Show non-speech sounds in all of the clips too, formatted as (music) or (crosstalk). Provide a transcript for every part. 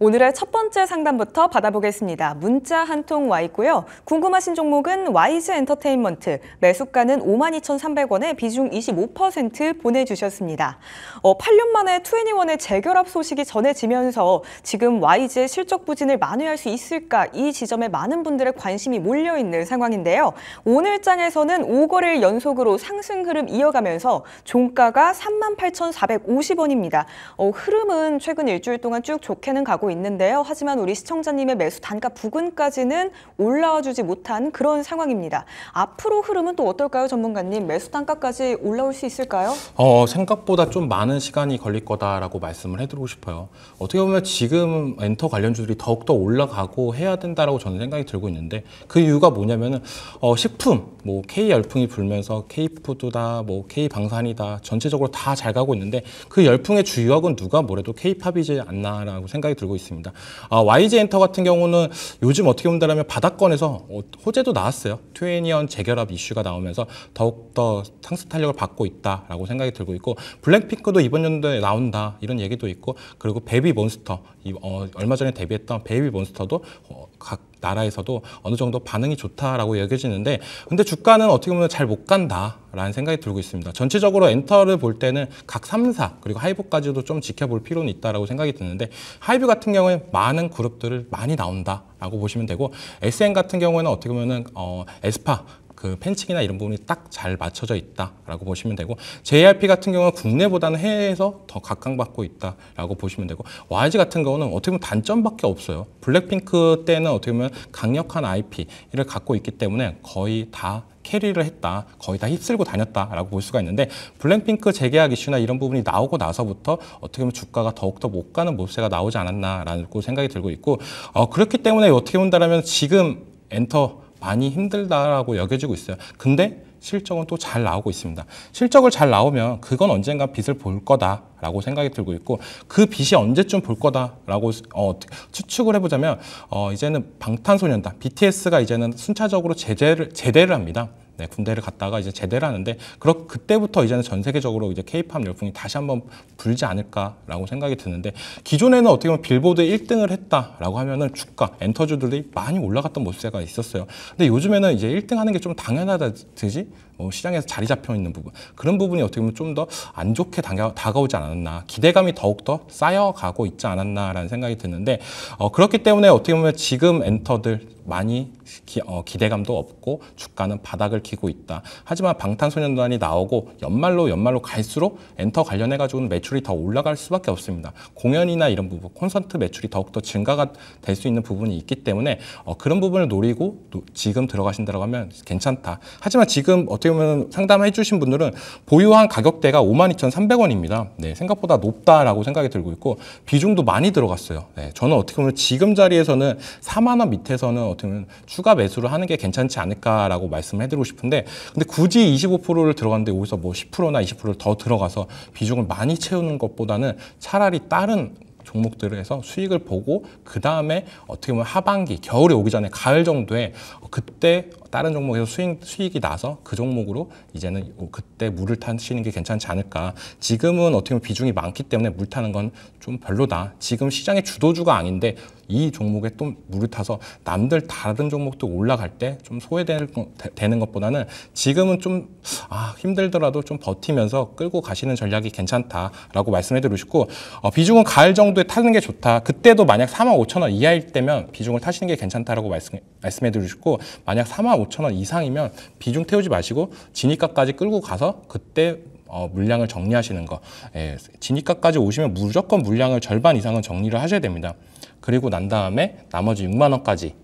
오늘의 첫 번째 상담부터 받아보겠습니다. 문자 한 통 와 있고요. 궁금하신 종목은 와이즈 엔터테인먼트, 매수가는 52,300원에 비중 25% 보내주셨습니다. 어, 8년 만에 투애의 재결합 소식이 전해지면서 지금 와이즈의 실적 부진을 만회할 수 있을까 이 지점에 많은 분들의 관심이 몰려있는 상황인데요. 오늘 장에서는 5거래 연속으로 상승 흐름 이어가면서 종가가 38,450원입니다. 어, 흐름은 최근 일주일 동안 쭉 좋게는 가고 있는데요. 하지만 우리 시청자님의 매수 단가 부근까지는 올라와 주지 못한 그런 상황입니다. 앞으로 흐름은 또 어떨까요, 전문가님? 매수 단가까지 올라올 수 있을까요? 어, 생각보다 좀 많은 시간이 걸릴 거다라고 말씀을 해드리고 싶어요. 어떻게 보면 지금 엔터 관련주들이 더욱더 올라가고 해야 된다라고 저는 생각이 들고 있는데 그 이유가 뭐냐면 어, 식품, 뭐 K 열풍이 불면서 K 푸드다, 뭐 K 방산이다 전체적으로 다 잘 가고 있는데 그 열풍의 주역은 누가 뭐래도 K 팝이지 않나라고 생각이 들고 있어요. 있습니다. 아, YG 엔터 같은 경우는 요즘 어떻게 본다면 바닥권에서 어, 호재도 나왔어요. 트웨니언 재결합 이슈가 나오면서 더욱더 상승 탄력을 받고 있다라고 생각이 들고 있고 블랙핑크도 이번 연도에 나온다 이런 얘기도 있고 그리고 베비 몬스터 어, 얼마 전에 데뷔했던 베이비 몬스터도 어, 각 나라에서도 어느 정도 반응이 좋다라고 여겨지는데 근데 주가는 어떻게 보면 잘 못 간다라는 생각이 들고 있습니다. 전체적으로 엔터를 볼 때는 각 3사 그리고 하이브까지도 좀 지켜볼 필요는 있다라고 생각이 드는데 하이브 같은 경우에 많은 그룹들을 많이 나온다라고 보시면 되고 SN 같은 경우에는 어떻게 보면은 어, 에스파 그 펜칭이나 이런 부분이 딱 잘 맞춰져 있다라고 보시면 되고 JRP 같은 경우는 국내보다는 해외에서 더 각광받고 있다라고 보시면 되고 YG 같은 경우는 어떻게 보면 단점밖에 없어요. 블랙핑크 때는 어떻게 보면 강력한 IP를 갖고 있기 때문에 거의 다 캐리를 했다 거의 다 휩쓸고 다녔다라고 볼 수가 있는데 블랙핑크 재계약 이슈나 이런 부분이 나오고 나서부터 어떻게 보면 주가가 더욱더 못 가는 모습새가 나오지 않았나라고 생각이 들고 있고 어, 그렇기 때문에 어떻게 본다면 지금 엔터 많이 힘들다라고 여겨지고 있어요. 근데 실적은 또 잘 나오고 있습니다. 실적을 잘 나오면 그건 언젠가 빚을 볼 거다라고 생각이 들고 있고 그 빚이 언제쯤 볼 거다라고 어, 추측을 해보자면 어, 이제는 방탄소년단 BTS가 이제는 순차적으로 제재를 제대를 합니다. 네, 군대를 갔다가 이제 제대를 하는데 그렇 그때부터 이제는 전 세계적으로 이제 케이팝 열풍이 다시 한번 불지 않을까라고 생각이 드는데 기존에는 어떻게 보면 빌보드 1등을 했다라고 하면은 주가 엔터주들이 많이 올라갔던 모습이 있었어요. 근데 요즘에는 이제 1등 하는 게 좀 당연하다듯이 어, 시장에서 자리 잡혀 있는 부분 그런 부분이 어떻게 보면 좀 더 안 좋게 다가, 오지 않았나 기대감이 더욱더 쌓여가고 있지 않았나라는 생각이 드는데 어, 그렇기 때문에 어떻게 보면 지금 엔터들 많이 기, 어, 대감도 없고 주가는 바닥을 기고 있다. 하지만 방탄소년단이 나오고 연말로 연말로 갈수록 엔터 관련해 가지고는 매출이 더 올라갈 수밖에 없습니다. 공연이나 이런 부분, 콘서트 매출이 더욱더 증가가 될 수 있는 부분이 있기 때문에 어, 그런 부분을 노리고 지금 들어가신다고 하면 괜찮다. 하지만 지금 어떻게 어떻게 보면 상담해 주신 분들은 보유한 가격대가 52,300원입니다. 네, 생각보다 높다라고 생각이 들고 있고 비중도 많이 들어갔어요. 네, 저는 어떻게 보면 지금 자리에서는 4만 원 밑에서는 어떻게 보면 추가 매수를 하는 게 괜찮지 않을까라고 말씀해 을 드리고 싶은데 근데 굳이 25%를 들어갔는데 여기서 뭐 10%나 20%를 더 들어가서 비중을 많이 채우는 것보다는 차라리 다른 종목들에서 수익을 보고 그 다음에 어떻게 보면 하반기 겨울이 오기 전에 가을 정도에 그때 다른 종목에서 수익, 수익이 나서 그 종목으로 이제는 그때 물을 타시는 게 괜찮지 않을까 지금은 어떻게 보면 비중이 많기 때문에 물 타는 건 좀 별로다 지금 시장의 주도주가 아닌데 이 종목에 또 물을 타서 남들 다른 종목도 올라갈 때 좀 소외되는 것보다는 지금은 좀 아, 힘들더라도 좀 버티면서 끌고 가시는 전략이 괜찮다라고 말씀해 드리고 싶고 어, 비중은 가을 정도에 타는 게 좋다. 그때도 만약 4만 5천 원 이하일 때면 비중을 타시는 게 괜찮다라고 말씀, 말씀해 드리고 싶고 만약 4만 5천 원 이상이면 비중 태우지 마시고 진입가까지 끌고 가서 그때 어, 물량을 정리하시는 거 예, 진입가까지 오시면 무조건 물량을 절반 이상은 정리를 하셔야 됩니다 그리고 난 다음에 나머지 6만 원까지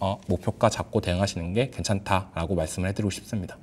어, 목표가 잡고 대응하시는 게 괜찮다라고 말씀을 해드리고 싶습니다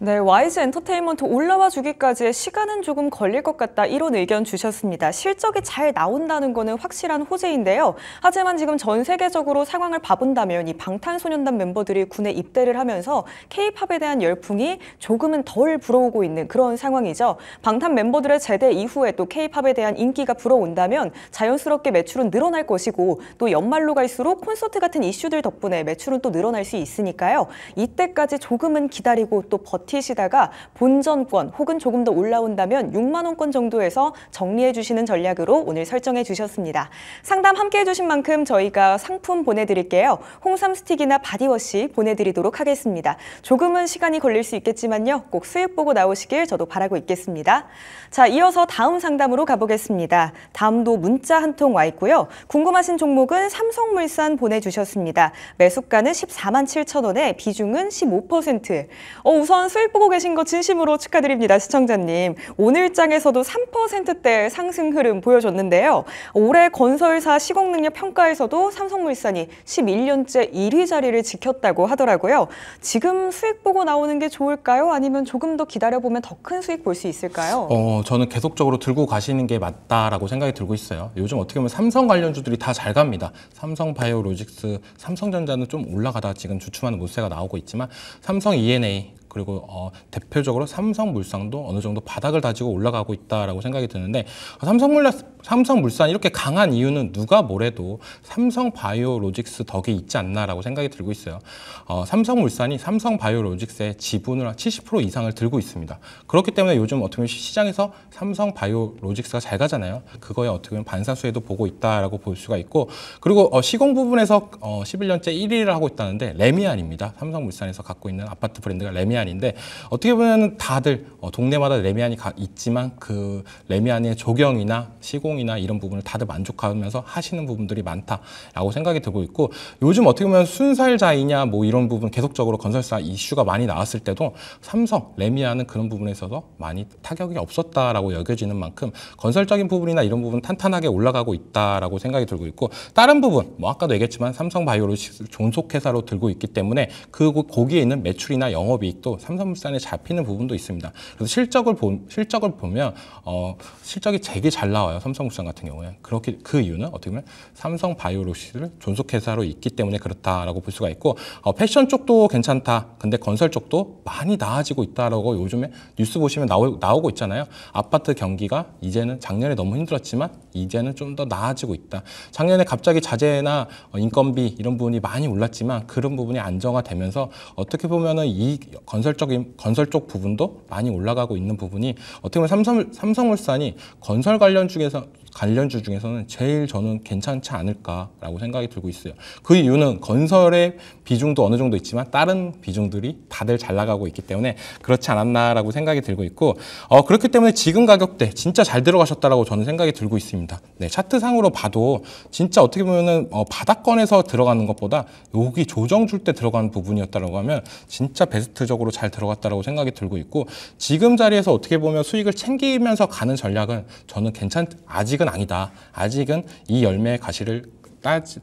네, 와이즈 엔터테인먼트 올라와 주기까지 시간은 조금 걸릴 것 같다 이런 의견 주셨습니다. 실적이 잘 나온다는 거는 확실한 호재인데요. 하지만 지금 전 세계적으로 상황을 봐본다면 이 방탄소년단 멤버들이 군에 입대를 하면서 케이팝에 대한 열풍이 조금은 덜 불어오고 있는 그런 상황이죠. 방탄 멤버들의 제대 이후에 또케이팝에 대한 인기가 불어온다면 자연스럽게 매출은 늘어날 것이고 또 연말로 갈수록 콘서트 같은 이슈들 덕분에 매출은 또 늘어날 수 있으니까요. 이때까지 조금은 기다리고 또 버텨 버티시다가 본전권 혹은 조금 더 올라온다면 6만 원권 정도에서 정리해 주시는 전략으로 오늘 설정해 주셨습니다. 상담 함께해 주신 만큼 저희가 상품 보내드릴게요. 홍삼 스틱이나 바디워시 보내드리도록 하겠습니다. 조금은 시간이 걸릴 수 있겠지만요. 꼭 수익 보고 나오시길 저도 바라고 있겠습니다. 자, 이어서 다음 상담으로 가보겠습니다. 다음도 문자 한 통 와 있고요. 궁금하신 종목은 삼성물산 보내주셨습니다. 매수가는 14만 7천 원에 비중은 15%. 어, 우선 수익 보고 계신 거 진심으로 축하드립니다, 시청자님. 오늘 장에서도 3%대 상승 흐름 보여줬는데요. 올해 건설사 시공 능력 평가에서도 삼성물산이 11년째 1위 자리를 지켰다고 하더라고요. 지금 수익 보고 나오는 게 좋을까요? 아니면 조금 더 기다려보면 더 큰 수익 볼 수 있을까요? 어, 저는 계속적으로 들고 가시는 게 맞다라고 생각이 들고 있어요. 요즘 어떻게 보면 삼성 관련주들이 다 잘 갑니다. 삼성 바이오로직스, 삼성전자는 좀 올라가다 지금 주춤하는 모세가 나오고 있지만 삼성 ENA 그리고 어, 대표적으로 삼성물산도 어느 정도 바닥을 다지고 올라가고 있다라고 생각이 드는데 삼성물산 삼성물산 이렇게 강한 이유는 누가 뭐래도 삼성바이오로직스 덕이 있지 않나라고 생각이 들고 있어요. 어, 삼성물산이 삼성바이오로직스의 지분을 70% 이상을 들고 있습니다. 그렇기 때문에 요즘 어떻게 보면 시장에서 삼성바이오로직스가 잘 가잖아요. 그거에 어떻게 보면 반사수에도 보고 있다라고 볼 수가 있고 그리고 어, 시공 부분에서 어, 11년째 1위를 하고 있다는데 레미안입니다. 삼성물산에서 갖고 있는 아파트 브랜드가 레미안 레미안인데 어떻게 보면 다들 어, 동네마다 레미안이 있지만 그 레미안의 조경이나 시공이나 이런 부분을 다들 만족하면서 하시는 부분들이 많다라고 생각이 들고 있고 요즘 어떻게 보면 순살자이냐 뭐 이런 부분 계속적으로 건설사 이슈가 많이 나왔을 때도 삼성, 레미안은 그런 부분에 서도 많이 타격이 없었다라고 여겨지는 만큼 건설적인 부분이나 이런 부분 탄탄하게 올라가고 있다라고 생각이 들고 있고 다른 부분 뭐 아까도 얘기했지만 삼성바이오로스 존속회사로 들고 있기 때문에 그 고기에 있는 매출이나 영업이익도 부도 삼성물산에 잡히는 부분도 있습니다. 그래서 실적을 보, 실적을 보면 어, 실적이 되게 잘 나와요. 삼성물산 같은 경우에 그렇게 그 이유는 어떻게 보면 삼성 바이오로시를 존속 회사로 있기 때문에 그렇다라고 볼 수가 있고 어, 패션 쪽도 괜찮다. 근데 건설 쪽도 많이 나아지고 있다라고 요즘에 뉴스 보시면 나오, 나오고 있잖아요. 아파트 경기가 이제는 작년에 너무 힘들었지만 이제는 좀 더 나아지고 있다. 작년에 갑자기 자재나 인건비 이런 부분이 많이 올랐지만 그런 부분이 안정화되면서 어떻게 보면은 이 건, 건설적인 건설 쪽 부분도 많이 올라가고 있는 부분이 어떻게 보면 삼성, 삼성울산이 건설 관련 중에서 관련주 중에서는 제일 저는 괜찮지 않을까라고 생각이 들고 있어요. 그 이유는 건설의 비중도 어느 정도 있지만 다른 비중들이 다들 잘 나가고 있기 때문에 그렇지 않았나라고 생각이 들고 있고 어, 그렇기 때문에 지금 가격대 진짜 잘 들어가셨다라고 저는 생각이 들고 있습니다. 네, 차트상으로 봐도 진짜 어떻게 보면은 어, 바닥권에서 들어가는 것보다 여기 조정 줄 때 들어간 부분이었다라고 하면 진짜 베스트적으로 잘 들어갔다라고 생각이 들고 있고 지금 자리에서 어떻게 보면 수익을 챙기면서 가는 전략은 저는 괜찮 아직은 시기는 아니다. 아직은 이 열매의 가시를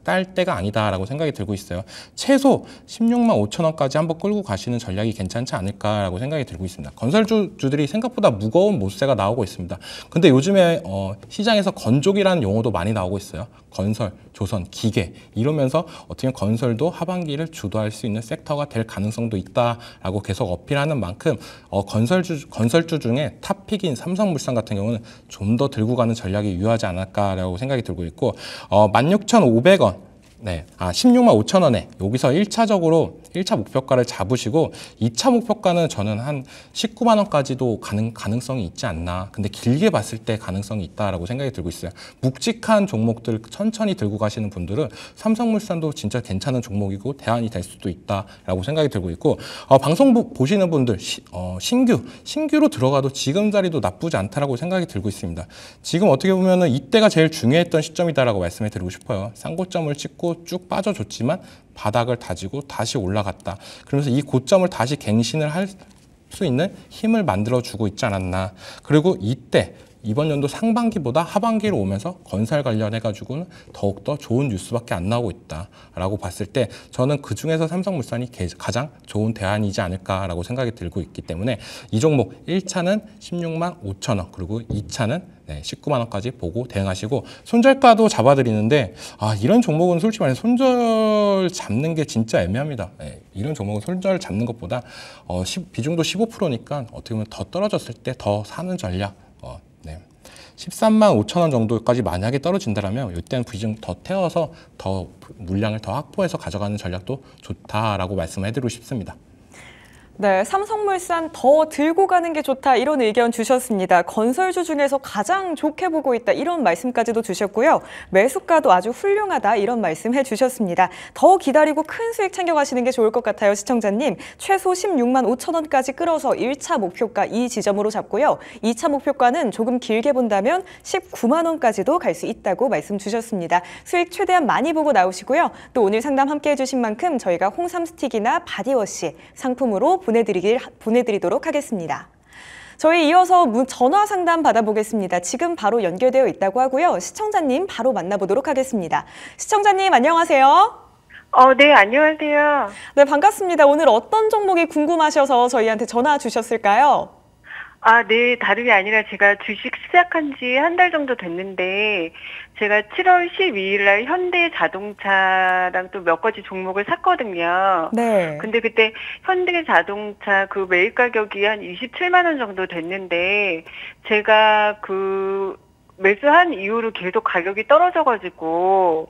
딸, 때가 아니다라고 생각이 들고 있어요. 최소 16만 5천 원까지 한번 끌고 가시는 전략이 괜찮지 않을까라고 생각이 들고 있습니다. 건설주들이 생각보다 무거운 모세가 나오고 있습니다. 근데 요즘에 어, 시장에서 건조기라는 용어도 많이 나오고 있어요. 건설, 조선 기계 이러면서 어떻게 건설도 하반기를 주도할 수 있는 섹터가 될 가능성도 있다라고 계속 어필하는 만큼 어, 건설주 건설주 중에 탑픽인 삼성물산 같은 경우는 좀 더 들고 가는 전략이 유효하지 않을까라고 생각이 들고 있고 어, 16,500원 네, 아 16만 5천 원에 여기서 1차적으로 1차 목표가를 잡으시고 2차 목표가는 저는 한 19만 원까지도 가능, 가능성이 있지 않나 근데 길게 봤을 때 가능성이 있다라고 생각이 들고 있어요 묵직한 종목들 천천히 들고 가시는 분들은 삼성물산도 진짜 괜찮은 종목이고 대안이 될 수도 있다라고 생각이 들고 있고 어, 방송 보시는 분들 시, 어, 신규 신규로 들어가도 지금 자리도 나쁘지 않다라고 생각이 들고 있습니다 지금 어떻게 보면 이때가 제일 중요했던 시점이다라고 말씀을 드리고 싶어요 쌍고점을 찍고 쭉 빠져줬지만 바닥을 다지고 다시 올라갔다. 그러면서 이 고점을 다시 갱신을 할 수 있는 힘을 만들어주고 있지 않았나. 그리고 이때 이번 연도 상반기보다 하반기로 오면서 건설 관련해가지고는 더욱더 좋은 뉴스밖에 안 나오고 있다라고 봤을 때 저는 그 중에서 삼성물산이 가장 좋은 대안이지 않을까라고 생각이 들고 있기 때문에 이 종목 1차는 16만 5천 원 그리고 2차는 네, 19만 원까지 보고 대응하시고 손절가도 잡아드리는데 아 이런 종목은 솔직히 말해서 손절 잡는 게 진짜 애매합니다. 네, 이런 종목은 손절 잡는 것보다 어, 시, 비중도 15%니까 어떻게 보면 더 떨어졌을 때 더 사는 전략 13만 5천 원 정도까지 만약에 떨어진다면 이때는 부지중 더 태워서 더 물량을 더 확보해서 가져가는 전략도 좋다라고 말씀해드리고 싶습니다. 네, 삼성물산 더 들고 가는 게 좋다 이런 의견 주셨습니다. 건설주 중에서 가장 좋게 보고 있다 이런 말씀까지도 주셨고요. 매수가도 아주 훌륭하다 이런 말씀 해주셨습니다. 더 기다리고 큰 수익 챙겨가시는 게 좋을 것 같아요, 시청자님. 최소 16만 5천 원까지 끌어서 1차 목표가 이 지점으로 잡고요. 2차 목표가는 조금 길게 본다면 19만 원까지도 갈 수 있다고 말씀 주셨습니다. 수익 최대한 많이 보고 나오시고요. 또 오늘 상담 함께 해주신 만큼 저희가 홍삼 스틱이나 바디워시 상품으로 보내드리길, 보내드리도록 하겠습니다. 저희 이어서 전화 상담 받아보겠습니다. 지금 바로 연결되어 있다고 하고요. 시청자님 바로 만나보도록 하겠습니다. 시청자님 안녕하세요. 어, 네, 안녕하세요. 네, 반갑습니다. 오늘 어떤 종목이 궁금하셔서 저희한테 전화 주셨을까요? 아, 네, 다름이 아니라 제가 주식 시작한 지 한 달 정도 됐는데 제가 7월 12일 날 현대 자동차랑 또 몇 가지 종목을 샀거든요. 네. 근데 그때 현대 자동차 그매일 가격이 한 27만 원 정도 됐는데 제가 그 매수한 이후로 계속 가격이 떨어져 가지고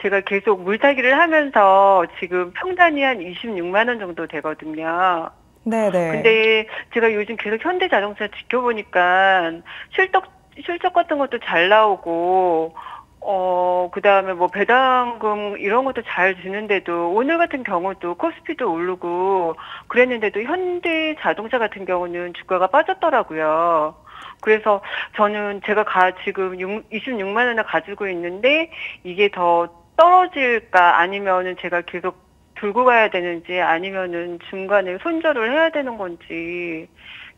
제가 계속 물타기를 하면서 지금 평단이 한 26만 원 정도 되거든요. 네네. 네. 근데 제가 요즘 계속 현대 자동차 지켜보니까 실적 실적 같은 것도 잘 나오고 어, 그 다음에 뭐 배당금 이런 것도 잘 주는데도 오늘 같은 경우도 코스피도 오르고 그랬는데도 현대 자동차 같은 경우는 주가가 빠졌더라고요. 그래서 저는 제가 가, 지금 6, 26만 원을 가지고 있는데 이게 더 떨어질까 아니면은 제가 계속 들고 가야 되는지 아니면은 중간에 손절을 해야 되는 건지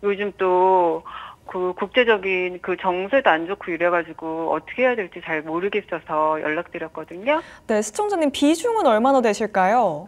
요즘 또그 국제적인 그 정세도 안 좋고 이래가지고 어떻게 해야 될지 잘 모르겠어서 연락드렸거든요. 네, 시청자님 비중은 얼마나 되실까요?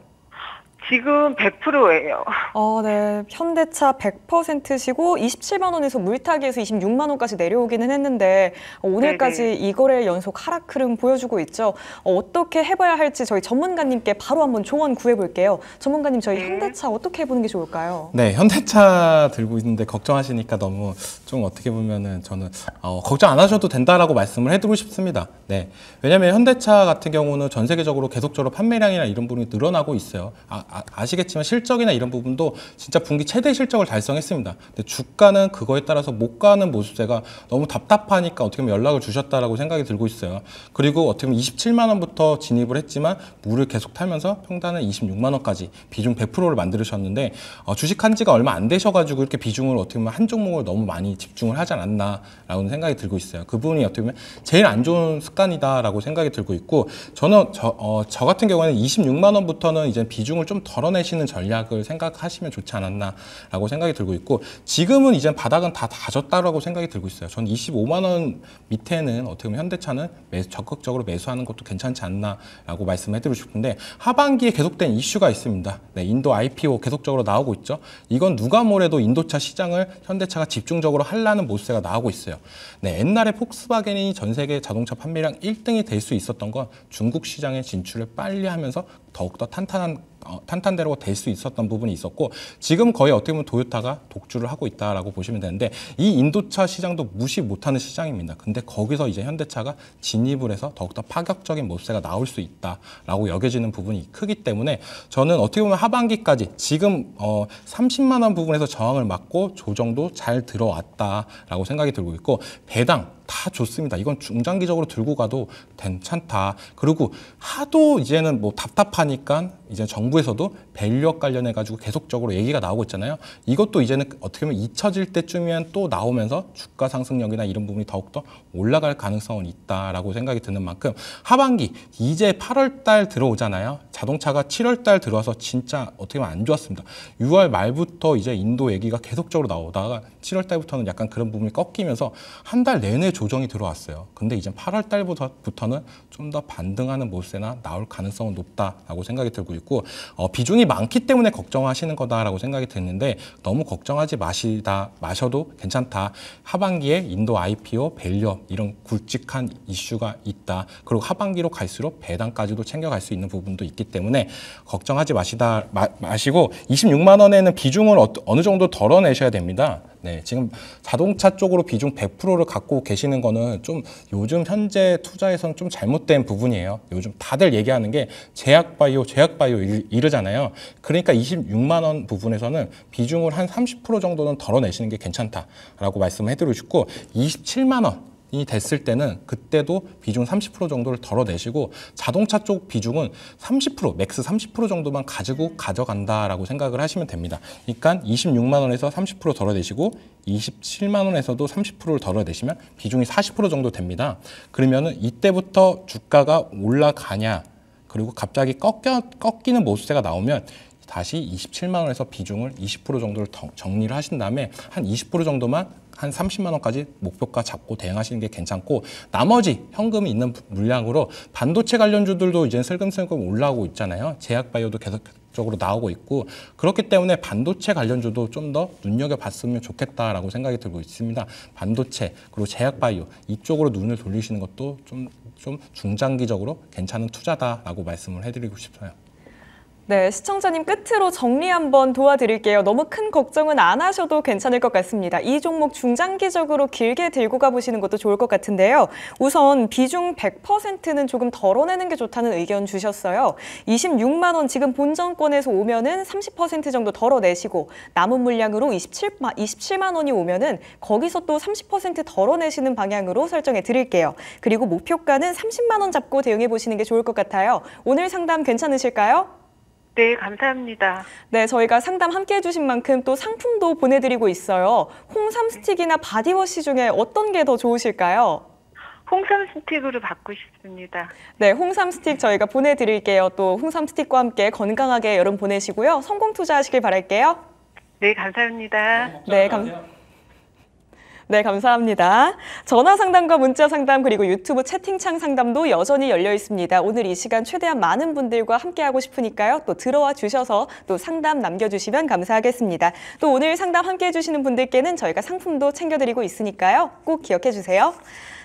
지금 100%예요. 어, 네. 현대차 100%시고 27만 원에서 물타기에서 26만 원까지 내려오기는 했는데 오늘까지 네네. 이 거래 연속 하락 흐름 보여주고 있죠. 어떻게 해봐야 할지 저희 전문가님께 바로 한번 조언 구해볼게요. 전문가님 저희 네. 현대차 어떻게 해보는 게 좋을까요? 네, 현대차 들고 있는데 걱정하시니까 너무 좀 어떻게 보면은 저는 어, 걱정 안 하셔도 된다라고 말씀을 해드리고 싶습니다. 네, 왜냐하면 현대차 같은 경우는 전 세계적으로 계속적으로 판매량이나 이런 부분이 늘어나고 있어요. 아, 아, 시겠지만 실적이나 이런 부분도 진짜 분기 최대 실적을 달성했습니다. 근데 주가는 그거에 따라서 못 가는 모습새가 너무 답답하니까 어떻게 보면 연락을 주셨다라고 생각이 들고 있어요. 그리고 어떻게 보면 27만 원부터 진입을 했지만 물을 계속 타면서 평단은 26만 원까지 비중 100%를 만드셨는데 어, 주식한 지가 얼마 안 되셔가지고 이렇게 비중을 어떻게 보면 한 종목을 너무 많이 집중을 하지 않았나라는 생각이 들고 있어요. 그분이 어떻게 보면 제일 안 좋은 습관이다라고 생각이 들고 있고 저는 저, 어, 저 같은 경우에는 26만 원부터는 이제 비중을 좀 덜어내시는 전략을 생각하시면 좋지 않았나라고 생각이 들고 있고 지금은 이제 바닥은 다 다졌다라고 생각이 들고 있어요. 전 25만 원 밑에는 어떻게 보면 현대차는 매수, 적극적으로 매수하는 것도 괜찮지 않나라고 말씀해드리고 싶은데 하반기에 계속된 이슈가 있습니다. 네, 인도 IPO 계속적으로 나오고 있죠. 이건 누가 뭐래도 인도차 시장을 현대차가 집중적으로 하려는 모습새가 나오고 있어요. 네, 옛날에 폭스바겐이 전 세계 자동차 판매량 1등이 될 수 있었던 건 중국 시장의 진출을 빨리 하면서 더욱더 탄탄한 어, 탄탄대로 될 수 있었던 부분이 있었고 지금 거의 어떻게 보면 도요타가 독주를 하고 있다라고 보시면 되는데 이 인도차 시장도 무시 못하는 시장입니다. 근데 거기서 이제 현대차가 진입을 해서 더욱더 파격적인 모세가 나올 수 있다라고 여겨지는 부분이 크기 때문에 저는 어떻게 보면 하반기까지 지금 어, 30만 원 부분에서 저항을 맞고 조정도 잘 들어왔다라고 생각이 들고 있고 배당 다 좋습니다. 이건 중장기적으로 들고 가도 괜찮다. 그리고 하도 이제는 뭐 답답하니까 이제 정부에서도 밸류업 관련해 가지고 계속적으로 얘기가 나오고 있잖아요. 이것도 이제는 어떻게 보면 잊혀질 때쯤이면 또 나오면서 주가 상승력이나 이런 부분이 더욱더 올라갈 가능성은 있다라고 생각이 드는 만큼 하반기 이제 8월 달 들어오잖아요. 자동차가 7월 달 들어와서 진짜 어떻게 보면 안 좋았습니다. 6월 말부터 이제 인도 얘기가 계속적으로 나오다가 7월 달부터는 약간 그런 부분이 꺾이면서 한 달 내내 조정이 들어왔어요. 근데 이제 8월 달부터는 좀 더 반등하는 모습에나 나올 가능성은 높다라고 생각이 들고 있고 어, 비중이 많기 때문에 걱정하시는 거다라고 생각이 드는데 너무 걱정하지 마시다 마셔도 괜찮다. 하반기에 인도 IPO, 밸리업 이런 굵직한 이슈가 있다. 그리고 하반기로 갈수록 배당까지도 챙겨갈 수 있는 부분도 있기 때문에 걱정하지 마시다 마, 시고 26만 원에는 비중을 어, 어느 정도 덜어내셔야 됩니다. 네, 지금 자동차 쪽으로 비중 100%를 갖고 계시는 거는 좀 요즘 현재 투자에서는 좀 잘못된 부분이에요. 요즘 다들 얘기하는 게 제약바이오, 제약바이오 이르잖아요. 그러니까 26만 원 부분에서는 비중을 한 30% 정도는 덜어내시는 게 괜찮다라고 말씀해 을 드리고 싶고 27만 원이 됐을 때는 그때도 비중 30% 정도를 덜어내시고 자동차 쪽 비중은 30% 맥스 30% 정도만 가지고 가져간다라고 생각을 하시면 됩니다. 그러니까 26만 원에서 30% 덜어내시고 27만 원에서도 30%를 덜어내시면 비중이 40% 정도 됩니다. 그러면은 이때부터 주가가 올라가냐 그리고 갑자기 꺾여, 꺾이는 모습새가 나오면 다시 27만 원에서 비중을 20% 정도를 정리를 하신 다음에 한 20% 정도만 한 30만 원까지 목표가 잡고 대응하시는 게 괜찮고 나머지 현금이 있는 물량으로 반도체 관련주들도 이제 슬금슬금 올라오고 있잖아요. 제약바이오도 계속 적으로 나오고 있고 그렇기 때문에 반도체 관련주도 좀 더 눈여겨봤으면 좋겠다라고 생각이 들고 있습니다. 반도체 그리고 제약바이오 이쪽으로 눈을 돌리시는 것도 좀, 좀 중장기적으로 괜찮은 투자다라고 말씀을 해드리고 싶어요. 네, 시청자님 끝으로 정리 한번 도와드릴게요. 너무 큰 걱정은 안 하셔도 괜찮을 것 같습니다. 이 종목 중장기적으로 길게 들고 가보시는 것도 좋을 것 같은데요. 우선 비중 100%는 조금 덜어내는 게 좋다는 의견 주셨어요. 26만 원 지금 본정권에서 오면은 30% 정도 덜어내시고 남은 물량으로 27만, 27만 원이 오면은 거기서 또 30% 덜어내시는 방향으로 설정해 드릴게요. 그리고 목표가는 30만 원 잡고 대응해 보시는 게 좋을 것 같아요. 오늘 상담 괜찮으실까요? 네, 감사합니다. 네, 저희가 상담 함께 해주신 만큼 또 상품도 보내드리고 있어요. 홍삼 네. 스틱이나 바디워시 중에 어떤 게 더 좋으실까요? 홍삼 스틱으로 받고 싶습니다. 네, 홍삼 스틱 저희가 보내드릴게요. 또 홍삼 스틱과 함께 건강하게 여름 보내시고요. 성공 투자하시길 바랄게요. 네, 감사합니다. 네, 감, 네, 감사합니다. 전화 상담과 문자 상담 그리고 유튜브 채팅창 상담도 여전히 열려 있습니다. 오늘 이 시간 최대한 많은 분들과 함께하고 싶으니까요. 또 들어와 주셔서 또 상담 남겨주시면 감사하겠습니다. 또 오늘 상담 함께해 주시는 분들께는 저희가 상품도 챙겨드리고 있으니까요. 꼭 기억해 주세요.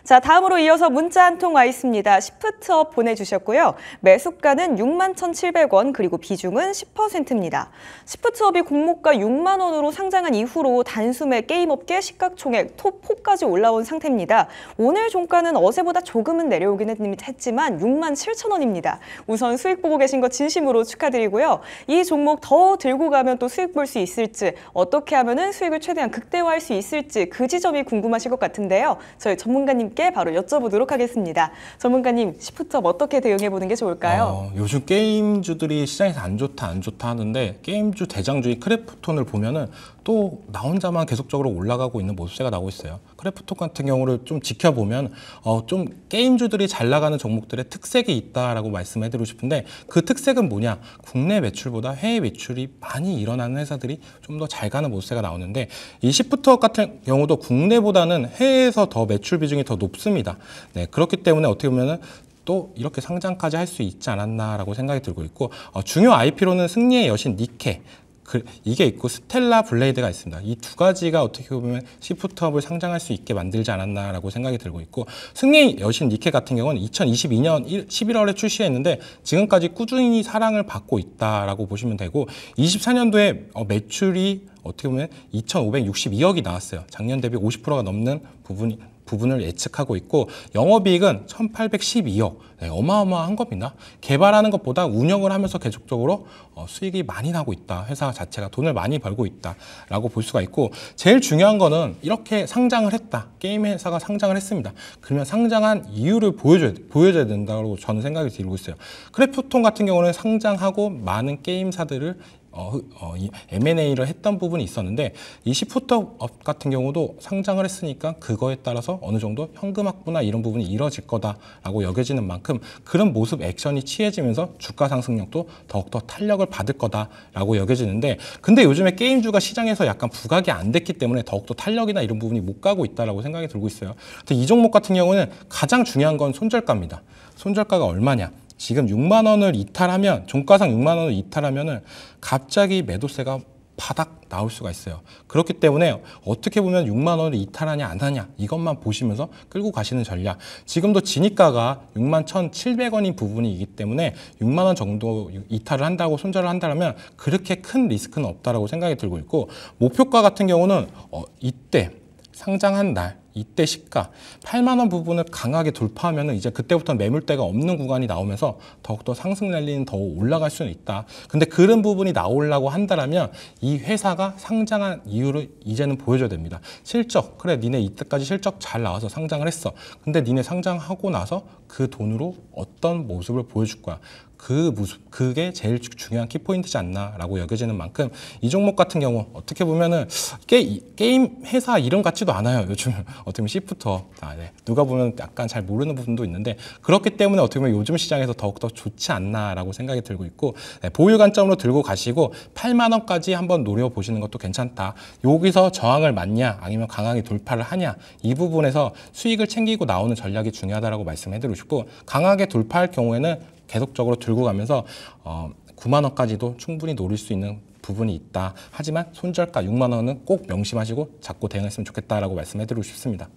자, 다음으로 이어서 문자 한 통 와 있습니다. 시프트업 보내주셨고요. 매수가는 6 1,700원, 그리고 비중은 10%입니다. 시프트업이 공모가 6만 원으로 상장한 이후로 단숨에 게임업계 시각총액 톱4까지 올라온 상태입니다. 오늘 종가는 어제보다 조금은 내려오긴 했지만 6만 7천 원입니다. 우선 수익 보고 계신 거 진심으로 축하드리고요. 이 종목 더 들고 가면 또 수익 볼 수 있을지, 어떻게 하면 은 수익을 최대한 극대화할 수 있을지 그 지점이 궁금하실 것 같은데요. 저희 전문가님 전께 바로 여쭤보도록 하겠습니다. 전문가님, 시프점 어떻게 대응해 보는 게 좋을까요? 어, 요즘 게임주들이 시장에서 안 좋다 안 좋다 하는데 게임주 대장주인 크래프톤을 보면은 또나 혼자만 계속적으로 올라가고 있는 모습새가 나오고 있어요. 크래프톡 같은 경우를 좀 지켜보면 어, 좀 게임주들이 잘 나가는 종목들의 특색이 있다라고 말씀해드리고 싶은데 그 특색은 뭐냐 국내 매출보다 해외 매출이 많이 일어나는 회사들이 좀 더 잘 가는 모세가 나오는데 이 시프트 같은 경우도 국내보다는 해외에서 더 매출 비중이 더 높습니다. 네 그렇기 때문에 어떻게 보면은 또 이렇게 상장까지 할 수 있지 않았나라고 생각이 들고 있고 어, 중요 IP로는 승리의 여신 니케 그 이게 있고 스텔라 블레이드가 있습니다. 이 두 가지가 어떻게 보면 시프트업을 상장할 수 있게 만들지 않았나라고 생각이 들고 있고 승리 여신 니케 같은 경우는 2022년 1, 1월에 출시했는데 지금까지 꾸준히 사랑을 받고 있다라고 보시면 되고 24년도에 어, 매출이 어떻게 보면 2,562억이 나왔어요. 작년 대비 50%가 넘는 부분이 부분을 예측하고 있고 영업이익은 1,812억 네, 어마어마한 겁니다. 개발하는 것보다 운영을 하면서 계속적으로 어, 수익이 많이 나고 있다. 회사 자체가 돈을 많이 벌고 있다라고 볼 수가 있고 제일 중요한 거는 이렇게 상장을 했다. 게임 회사가 상장을 했습니다. 그러면 상장한 이유를 보여줘야, 보여줘야 된다고 저는 생각이 들고 있어요. 크래프톤 같은 경우는 상장하고 많은 게임사들을 어, 어, M&A를 했던 부분이 있었는데 이 시프트업 같은 경우도 상장을 했으니까 그거에 따라서 어느 정도 현금 확보나 이런 부분이 이뤄질 거다라고 여겨지는 만큼 그런 모습 액션이 취해지면서 주가 상승력도 더욱더 탄력을 받을 거다라고 여겨지는데 근데 요즘에 게임주가 시장에서 약간 부각이 안 됐기 때문에 더욱더 탄력이나 이런 부분이 못 가고 있다라고 생각이 들고 있어요. 이 종목 같은 경우는 가장 중요한 건 손절가입니다. 손절가가 얼마냐? 지금 6만 원을 이탈하면 종가상 6만 원을 이탈하면은 갑자기 매도세가 바닥 나올 수가 있어요. 그렇기 때문에 어떻게 보면 6만 원을 이탈하냐 안 하냐 이것만 보시면서 끌고 가시는 전략. 지금도 진입가가 6만 1,700원인 부분이기 때문에 6만 원 정도 이탈을 한다고 손절을 한다면 그렇게 큰 리스크는 없다라고 생각이 들고 있고 목표가 같은 경우는 어, 이때 상장한 날 이때 시가 8만 원 부분을 강하게 돌파하면 이제 그때부터 매물대가 없는 구간이 나오면서 더욱더 상승 랠리는 더 올라갈 수는 있다. 근데 그런 부분이 나오려고 한다라면 이 회사가 상장한 이유를 이제는 보여줘야 됩니다. 실적 그래 니네 이때까지 실적 잘 나와서 상장을 했어. 근데 니네 상장하고 나서 그 돈으로 어떤 모습을 보여줄 거야. 그 모습, 그게 제일 중요한 키포인트지 않나라고 여겨지는 만큼 이 종목 같은 경우 어떻게 보면은 게, 게임 회사 이름 같지도 않아요. 요즘 (laughs) 어떻게 보면 시프터. 아, 네. 누가 보면 약간 잘 모르는 부분도 있는데 그렇기 때문에 어떻게 보면 요즘 시장에서 더욱더 좋지 않나라고 생각이 들고 있고 네, 보유 관점으로 들고 가시고 8만 원까지 한번 노려보시는 것도 괜찮다. 여기서 저항을 맞냐 아니면 강하게 돌파를 하냐 이 부분에서 수익을 챙기고 나오는 전략이 중요하다라고 말씀해드리고 싶고 강하게 돌파할 경우에는 계속적으로 들고 가면서 어, 9만 원까지도 충분히 노릴 수 있는 부분이 있다. 하지만 손절가 6만 원은 꼭 명심하시고 잡고 대응했으면 좋겠다라고 말씀해드리고 싶습니다.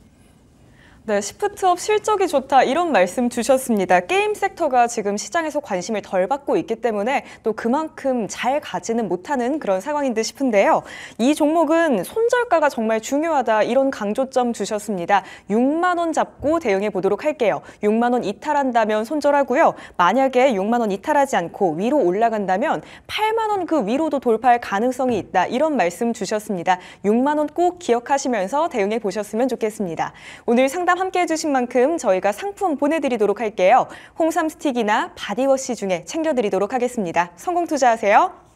네, 시프트업 실적이 좋다 이런 말씀 주셨습니다. 게임 섹터가 지금 시장에서 관심을 덜 받고 있기 때문에 또 그만큼 잘 가지는 못하는 그런 상황인 듯 싶은데요. 이 종목은 손절가가 정말 중요하다 이런 강조점 주셨습니다. 6만 원 잡고 대응해 보도록 할게요. 6만 원 이탈한다면 손절하고요. 만약에 6만 원 이탈하지 않고 위로 올라간다면 8만 원 그 위로도 돌파할 가능성이 있다 이런 말씀 주셨습니다. 6만 원 꼭 기억하시면서 대응해 보셨으면 좋겠습니다. 오늘 상담 함께해 주신 만큼 저희가 상품 보내드리도록 할게요. 홍삼 스틱이나 바디워시 중에 챙겨드리도록 하겠습니다. 성공 투자하세요.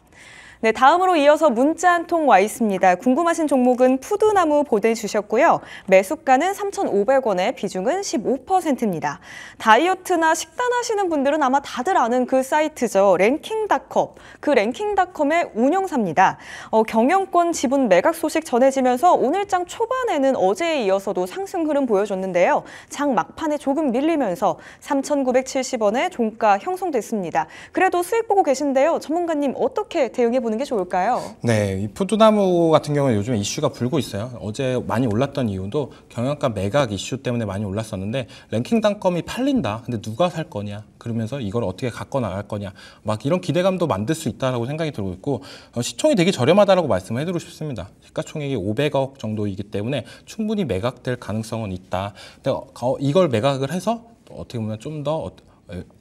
네, 다음으로 이어서 문자 한 통 와 있습니다. 궁금하신 종목은 푸드나무 보내주셨고요. 매수가는 3,500원에 비중은 15%입니다. 다이어트나 식단하시는 분들은 아마 다들 아는 그 사이트죠. 랭킹닷컴. 그 랭킹닷컴의 운영사입니다. 어, 경영권 지분 매각 소식 전해지면서 오늘장 초반에는 어제에 이어서도 상승 흐름 보여줬는데요. 장 막판에 조금 밀리면서 3,970원에 종가 형성됐습니다. 그래도 수익 보고 계신데요. 전문가님 어떻게 대응해 보는 게 좋을까요? 네, 이 포도나무 같은 경우는 요즘 이슈가 불고 있어요. 어제 많이 올랐던 이유도 경영가 매각 이슈 때문에 많이 올랐었는데 랭킹 단검이 팔린다. 근데 누가 살 거냐? 그러면서 이걸 어떻게 갖고 나갈 거냐? 막 이런 기대감도 만들 수 있다라고 생각이 들고 있고 어, 시총이 되게 저렴하다라고 말씀을 해드리고 싶습니다. 시가총액이 500억 정도이기 때문에 충분히 매각될 가능성은 있다. 근데 어, 이걸 매각을 해서 어떻게 보면 좀 더 어,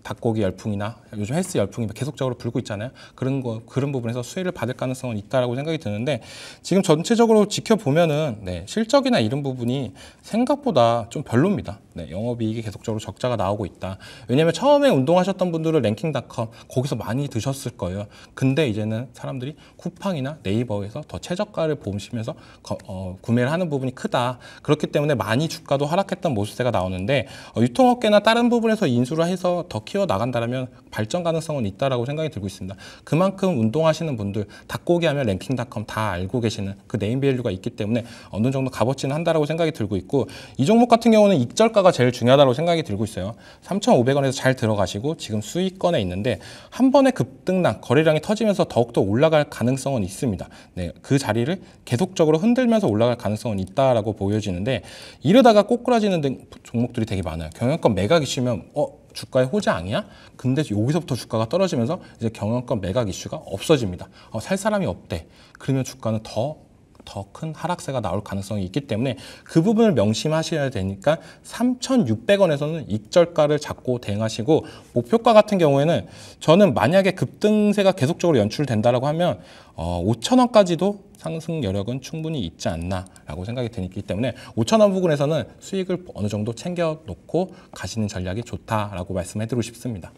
닭고기 열풍이나 요즘 헬스 열풍이 계속적으로 불고 있잖아요. 그런 거 그런 부분에서 수혜를 받을 가능성은 있다라고 생각이 드는데 지금 전체적으로 지켜보면은 네, 실적이나 이런 부분이 생각보다 좀 별로입니다. 네, 영업이익이 계속적으로 적자가 나오고 있다. 왜냐하면 처음에 운동하셨던 분들은 랭킹닷컴 거기서 많이 드셨을 거예요. 근데 이제는 사람들이 쿠팡이나 네이버에서 더 최저가를 보시면서 거, 어, 구매를 하는 부분이 크다. 그렇기 때문에 많이 주가도 하락했던 모습새가 나오는데 어, 유통업계나 다른 부분에서 인수를 해서 더 키워 나간다라면 발전 가능성은 있다라고 생각이 들고 있습니다. 그만큼 운동하시는 분들 닭고기 하면 랭킹닷컴 다 알고 계시는 그 네임밸류가 있기 때문에 어느 정도 값어치는 한다라고 생각이 들고 있고 이 종목 같은 경우는 익절가가 제일 중요하다고 생각이 들고 있어요. 3,500원에서 잘 들어가시고 지금 수익권에 있는데 한번에 급등락 거래량이 터지면서 더욱더 올라갈 가능성은 있습니다. 네, 그 자리를 계속적으로 흔들면서 올라갈 가능성은 있다라고 보여지는데 이러다가 꼬꾸라지는 등 종목들이 되게 많아요. 경영권 매각 이시면 어 주가의 호재아니야 근데 여기서부터 주가가 떨어지면서 이제 경영권 매각 이슈가 없어집니다. 어, 살 사람이 없대. 그러면 주가는 더 더큰 하락세가 나올 가능성이 있기 때문에 그 부분을 명심하셔야 되니까 3,600원에서는 입절가를 잡고 대응하시고 목표가 같은 경우에는 저는 만약에 급등세가 계속적으로 연출된다라고 하면 어, 5,000원까지도 상승 여력은 충분히 있지 않나라고 생각이 되기 때문에 5천원 부근에서는 수익을 어느 정도 챙겨놓고 가시는 전략이 좋다라고 말씀해드리고 싶습니다.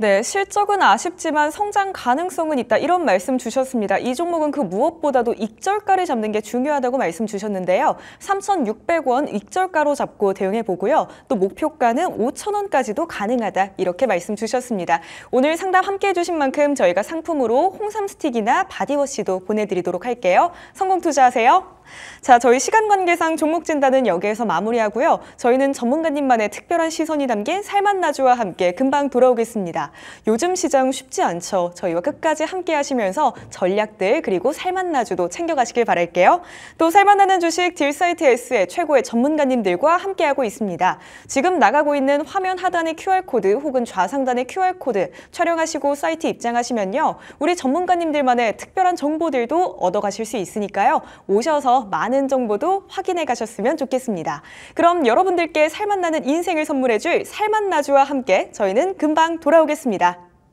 네, 실적은 아쉽지만 성장 가능성은 있다 이런 말씀 주셨습니다. 이 종목은 그 무엇보다도 익절가를 잡는 게 중요하다고 말씀 주셨는데요. 3,600원 익절가로 잡고 대응해 보고요. 또 목표가는 5,000원까지도 가능하다 이렇게 말씀 주셨습니다. 오늘 상담 함께해 주신 만큼 저희가 상품으로 홍삼 스틱이나 바디워시도 보내드리도록 할게요. 성공 투자하세요. 자, 저희 시간 관계상 종목 진단은 여기에서 마무리하고요. 저희는 전문가님만의 특별한 시선이 담긴 살맛 나주와 함께 금방 돌아오겠습니다. 요즘 시장 쉽지 않죠. 저희와 끝까지 함께 하시면서 전략들 그리고 살맛나주도 챙겨가시길 바랄게요. 또 살맛나는 주식 딜사이트 S의 최고의 전문가님들과 함께하고 있습니다. 지금 나가고 있는 화면 하단의 QR코드 혹은 좌상단의 QR코드 촬영하시고 사이트 입장하시면요. 우리 전문가님들만의 특별한 정보들도 얻어가실 수 있으니까요. 오셔서 많은 정보도 확인해 가셨으면 좋겠습니다. 그럼 여러분들께 살맛나는 인생을 선물해줄 살맛나주와 함께 저희는 금방 돌아오겠습니다. 하겠습니다.